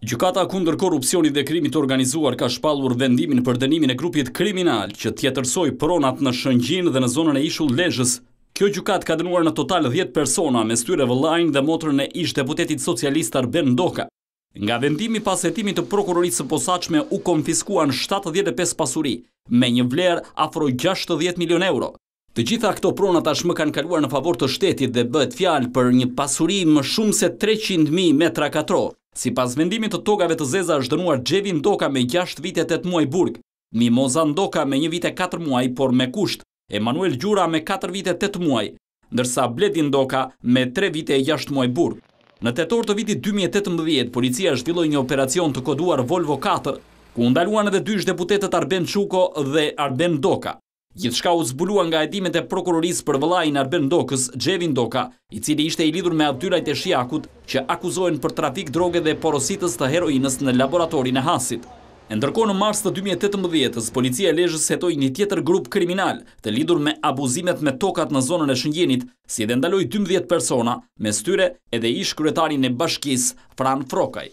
Gjukata kundër korupcionit dhe krimit organizuar ka shpalur vendimin për dënimin e grupit kriminal që tjetërsoj pronat në Shëngjin dhe në zonën e ishull lejës. Kjo gjukat ka dënuar në total 10 persona me styre vëllajnë dhe motërën e ish deputetit socialistar Ben Ndoka. Nga vendimi pas jetimi të prokurorisë posaqme u konfiskuan 75 pasuri me një vlerë afro 60 milion euro. Të gjitha këto pronat ashme kanë kaluar në favor të shtetit dhe bët fjalë për një pasuri më shumë se 300.000 metra katrorë. Si pas vendimit të togave të zeza është dënuar Gjevi Ndoka me 6 vite 8 muaj burg, Mimoza Ndoka me 1 vite 4 muaj, por me kusht, Emanuel Gjura me 4 vite 8 muaj, ndërsa Bledi Ndoka me 3 vite 6 muaj burg. Në tëtor të vitit 2018, policia filloj një operacion të koduar Volvo 4, ku ndaluan edhe dysh deputetet Arben Quko dhe Arben Ndoka. Gjithshka u zbulua nga edimet e prokurorisë për vëlajin Arben Dokës, Gjevin Doka, i cili ishte i lidur me atyrajt e shiakut që akuzohen për trafik droge dhe porositës të heroinës në laboratorin e hasit. Ndërko në mars të 2018, policia e lejës setoj një tjetër grup kriminal të lidur me abuzimet me tokat në zonën e shëngjenit, si edhe ndaloj 12 persona, me styre edhe ish kretarin e bashkis, Fran Frokaj.